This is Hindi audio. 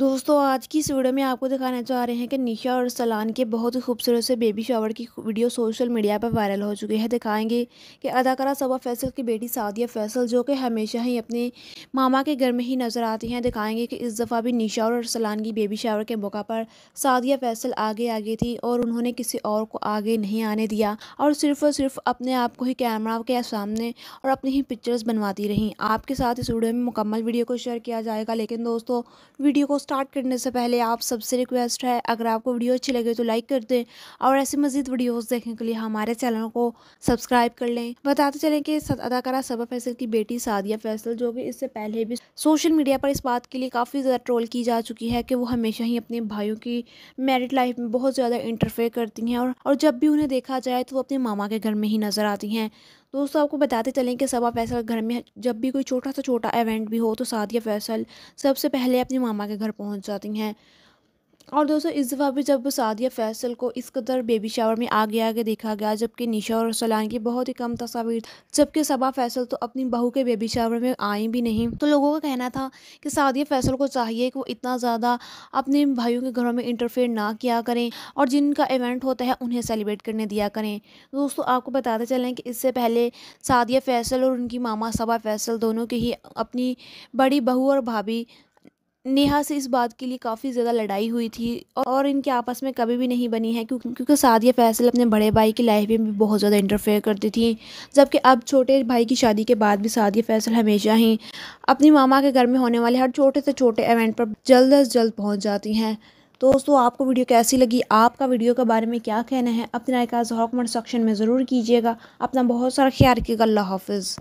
दोस्तों आज की इस वीडियो में आपको दिखाना चाह रहे हैं कि निशा और सलान के बहुत ही खूबसूरत से बेबी शावर की वीडियो सोशल मीडिया पर वायरल हो चुकी है दिखाएंगे कि अदाकारा सबा फैसल की बेटी सादिया फैसल जो कि हमेशा ही अपने मामा के घर में ही नज़र आती हैं दिखाएंगे कि इस दफ़ा भी निशा और सलान की बेबी शावर के मौका पर सादिया फैसल आगे आगे थी और उन्होंने किसी और को आगे नहीं आने दिया और सिर्फ और सिर्फ अपने आप को ही कैमरा के सामने और अपनी ही पिक्चर्स बनवाती रहीं आपके साथ इस वीडियो में मुकम्मल वीडियो को शेयर किया जाएगा लेकिन दोस्तों वीडियो को स्टार्ट करने से पहले आप सबसे रिक्वेस्ट है अगर आपको वीडियो अच्छी लगे तो लाइक कर दें और ऐसी मजीद वीडियोस देखने के लिए हमारे चैनल को सब्सक्राइब कर लें बताते चलें कि अदाकारा सबा फैसल की बेटी सादिया फैसल जो कि इससे पहले भी सोशल मीडिया पर इस बात के लिए काफ़ी ज़्यादा ट्रोल की जा चुकी है कि वो हमेशा ही अपने भाइयों की मैरिड लाइफ में बहुत ज़्यादा इंटरफेयर करती हैं और, और जब भी उन्हें देखा जाए तो वो अपने मामा के घर में ही नज़र आती हैं दोस्तों आपको बताते चलें कि सबा फैसल घर में जब भी कोई छोटा सा छोटा इवेंट भी हो तो सादिया फैसल सबसे पहले अपने मामा के घर पहुँच जाती हैं और दोस्तों इस दफ़ा भी जब सादिया फैसल को इस कदर बेबी शावर में आगे आगे देखा गया जबकि निशा और सलान की बहुत ही कम तस्वीर जबकि सबा फैसल तो अपनी बहू के बेबी शावर में आई भी नहीं तो लोगों का कहना था कि सादिया फैसल को चाहिए कि वो इतना ज़्यादा अपने भाइयों के घरों में इंटरफेयर ना किया करें और जिनका इवेंट होता है उन्हें सेलिब्रेट करने दिया करें दोस्तों आपको बताते चलें कि इससे पहले सादिया फैसल और उनकी मामा सबा फैसल दोनों के ही अपनी बड़ी बहू और भाभी नेहा से इस बात के लिए काफ़ी ज़्यादा लड़ाई हुई थी और इनके आपस में कभी भी नहीं बनी है क्योंकि क्योंकि सादिया फैसल अपने बड़े भाई की लाइफ में भी बहुत ज़्यादा इंटरफेयर करती थी जबकि अब छोटे भाई की शादी के बाद भी सादिया फैसल हमेशा ही अपनी मामा के घर में होने वाले हर छोटे से छोटे इवेंट पर जल्द अज जल्द पहुँच जाती हैं दोस्तों आपको वीडियो कैसी लगी आपका वीडियो के बारे में क्या कहना है अपने राय का कमेंट सेक्शन में ज़रूर कीजिएगा अपना बहुत सारा ख्याल रखिएगा अल्लाह हाफिज़